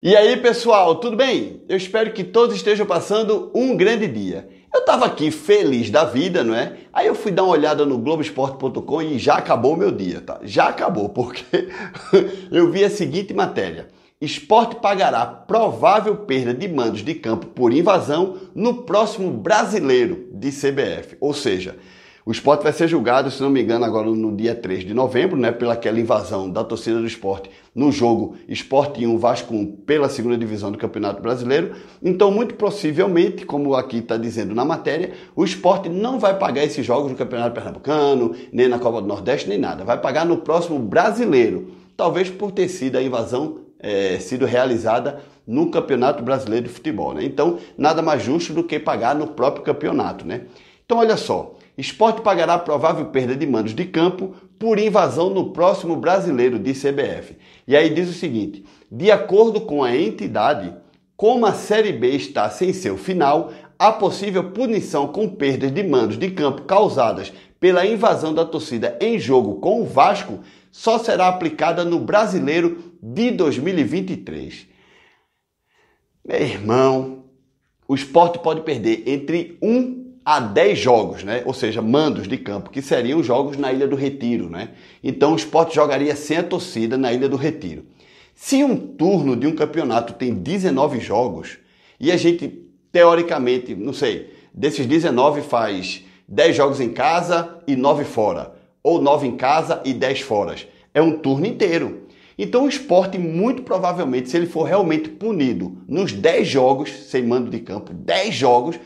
E aí, pessoal, tudo bem? Eu espero que todos estejam passando um grande dia. Eu estava aqui feliz da vida, não é? Aí eu fui dar uma olhada no Globoesporte.com e já acabou o meu dia, tá? Já acabou, porque eu vi a seguinte matéria. Esporte pagará provável perda de mandos de campo por invasão no próximo brasileiro de CBF. Ou seja, o esporte vai ser julgado, se não me engano, agora no dia 3 de novembro, né, pelaquela invasão da torcida do esporte no jogo Esporte 1 Vasco 1 pela segunda divisão do Campeonato Brasileiro. Então, muito possivelmente, como aqui está dizendo na matéria, o esporte não vai pagar esses jogos no Campeonato Pernambucano, nem na Copa do Nordeste, nem nada. Vai pagar no próximo brasileiro. Talvez por ter sido a invasão é, sido realizada no Campeonato Brasileiro de Futebol. Né? Então, nada mais justo do que pagar no próprio campeonato. Né? Então, olha só. Esporte pagará provável perda de mandos de campo por invasão no próximo brasileiro, de CBF. E aí diz o seguinte: de acordo com a entidade, como a Série B está sem seu final, a possível punição com perdas de mandos de campo causadas pela invasão da torcida em jogo com o Vasco só será aplicada no Brasileiro de 2023. Meu irmão, o esporte pode perder entre 1 a 10 jogos, né? ou seja, mandos de campo, que seriam jogos na Ilha do Retiro. Né? Então o esporte jogaria sem a torcida na Ilha do Retiro. Se um turno de um campeonato tem 19 jogos, e a gente, teoricamente, não sei, desses 19 faz 10 jogos em casa e 9 fora, ou 9 em casa e 10 fora. É um turno inteiro. Então o esporte, muito provavelmente, se ele for realmente punido nos 10 jogos, sem mando de campo, 10 jogos,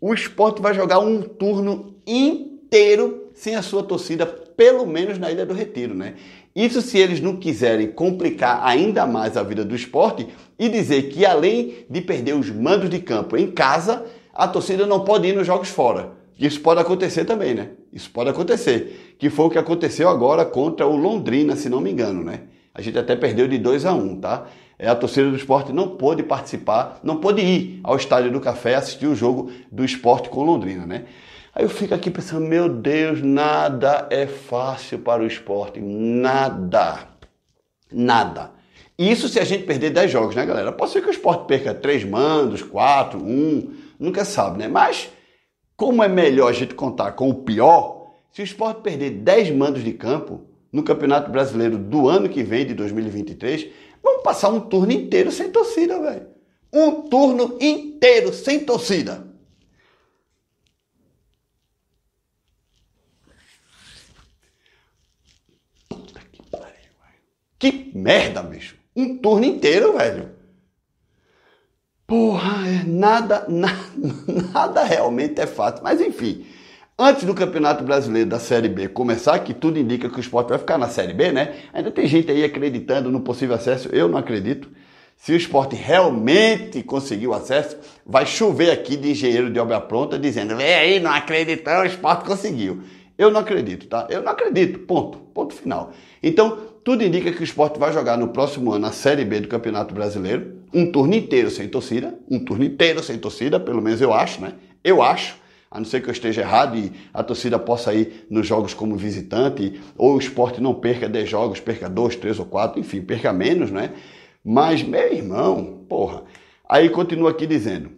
o esporte vai jogar um turno inteiro sem a sua torcida, pelo menos na Ilha do Retiro, né? Isso se eles não quiserem complicar ainda mais a vida do esporte e dizer que além de perder os mandos de campo em casa, a torcida não pode ir nos jogos fora. Isso pode acontecer também, né? Isso pode acontecer. Que foi o que aconteceu agora contra o Londrina, se não me engano, né? A gente até perdeu de 2 a 1, um, tá? É a torcida do esporte não pôde participar, não pôde ir ao Estádio do Café assistir o jogo do esporte com Londrina, né? Aí eu fico aqui pensando, meu Deus, nada é fácil para o esporte, nada, nada. Isso se a gente perder 10 jogos, né, galera? Pode ser que o esporte perca 3 mandos, 4, 1, nunca sabe, né? Mas como é melhor a gente contar com o pior, se o esporte perder 10 mandos de campo no Campeonato Brasileiro do ano que vem, de 2023, Vamos passar um turno inteiro sem torcida, velho. Um turno inteiro sem torcida. Puta que pariu, velho. Que merda, bicho. Um turno inteiro, velho. Porra, é, nada, nada, nada realmente é fato. Mas enfim antes do Campeonato Brasileiro da Série B começar, que tudo indica que o esporte vai ficar na Série B, né? Ainda tem gente aí acreditando no possível acesso, eu não acredito. Se o esporte realmente conseguiu o acesso, vai chover aqui de engenheiro de obra pronta dizendo: vem aí, não acreditam o esporte conseguiu. Eu não acredito, tá? Eu não acredito, ponto, ponto final. Então, tudo indica que o esporte vai jogar no próximo ano a Série B do Campeonato Brasileiro, um turno inteiro sem torcida, um turno inteiro sem torcida, pelo menos eu acho, né? Eu acho a não ser que eu esteja errado e a torcida possa ir nos jogos como visitante, ou o esporte não perca 10 jogos, perca 2, 3 ou 4, enfim, perca menos, né? Mas, meu irmão, porra. Aí continua aqui dizendo: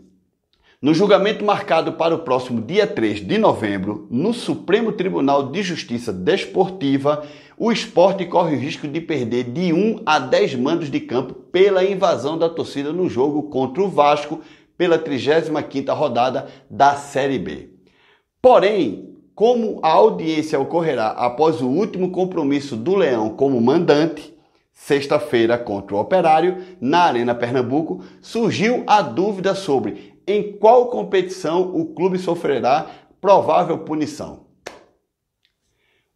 no julgamento marcado para o próximo dia 3 de novembro, no Supremo Tribunal de Justiça Desportiva, o esporte corre o risco de perder de 1 a 10 mandos de campo pela invasão da torcida no jogo contra o Vasco pela 35ª rodada da Série B. Porém, como a audiência ocorrerá após o último compromisso do Leão como mandante, sexta-feira contra o Operário, na Arena Pernambuco, surgiu a dúvida sobre em qual competição o clube sofrerá provável punição.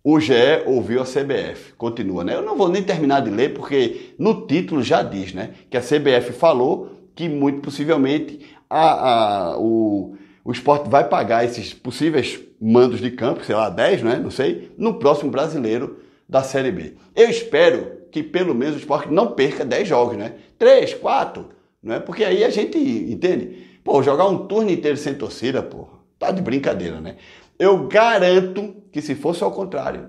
O GE ouviu a CBF. Continua, né? Eu não vou nem terminar de ler porque no título já diz, né? Que a CBF falou que muito possivelmente a, a, o, o esporte vai pagar esses possíveis mandos de campo, sei lá, 10, é? Né, não sei, no próximo brasileiro da Série B. Eu espero que pelo menos o esporte não perca 10 jogos, né? 3, 4, é? Porque aí a gente entende. Pô, jogar um turno inteiro sem torcida, pô, tá de brincadeira, né? Eu garanto que se fosse ao contrário,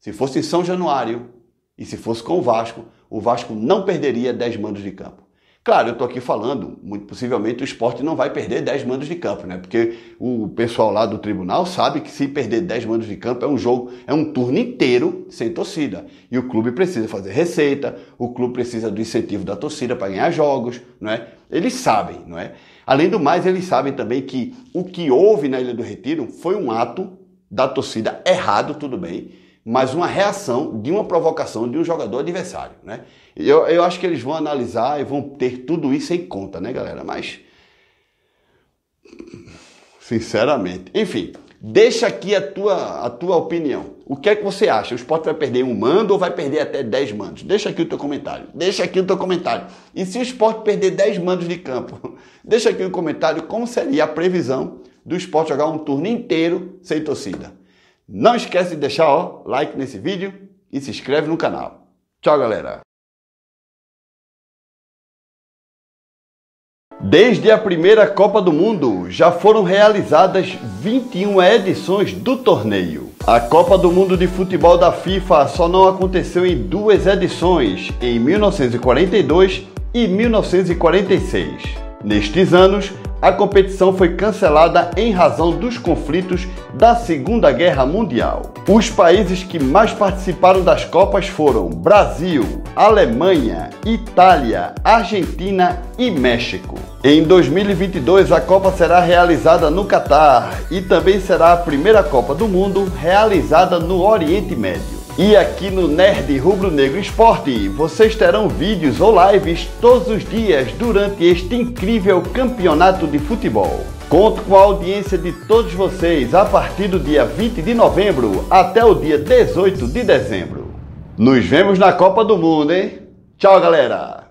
se fosse em São Januário e se fosse com o Vasco, o Vasco não perderia 10 mandos de campo. Claro, eu estou aqui falando, muito possivelmente o esporte não vai perder 10 mandos de campo, né? Porque o pessoal lá do tribunal sabe que se perder 10 mandos de campo é um jogo, é um turno inteiro sem torcida. E o clube precisa fazer receita, o clube precisa do incentivo da torcida para ganhar jogos, não é? Eles sabem, não é? Além do mais, eles sabem também que o que houve na Ilha do Retiro foi um ato da torcida errado, tudo bem, mas uma reação de uma provocação de um jogador adversário, né? Eu, eu acho que eles vão analisar e vão ter tudo isso em conta, né, galera? Mas. Sinceramente. Enfim, deixa aqui a tua, a tua opinião. O que é que você acha? O esporte vai perder um mando ou vai perder até 10 mandos? Deixa aqui o teu comentário. Deixa aqui o teu comentário. E se o esporte perder 10 mandos de campo? Deixa aqui o comentário como seria a previsão do esporte jogar um turno inteiro sem torcida. Não esquece de deixar o like nesse vídeo e se inscreve no canal. Tchau, galera! Desde a primeira Copa do Mundo, já foram realizadas 21 edições do torneio. A Copa do Mundo de Futebol da FIFA só não aconteceu em duas edições, em 1942 e 1946. Nestes anos, a competição foi cancelada em razão dos conflitos da Segunda Guerra Mundial. Os países que mais participaram das Copas foram Brasil, Alemanha, Itália, Argentina e México. Em 2022, a Copa será realizada no Catar e também será a primeira Copa do Mundo realizada no Oriente Médio. E aqui no Nerd Rubro Negro Esporte, vocês terão vídeos ou lives todos os dias durante este incrível campeonato de futebol. Conto com a audiência de todos vocês a partir do dia 20 de novembro até o dia 18 de dezembro. Nos vemos na Copa do Mundo, hein? Tchau, galera!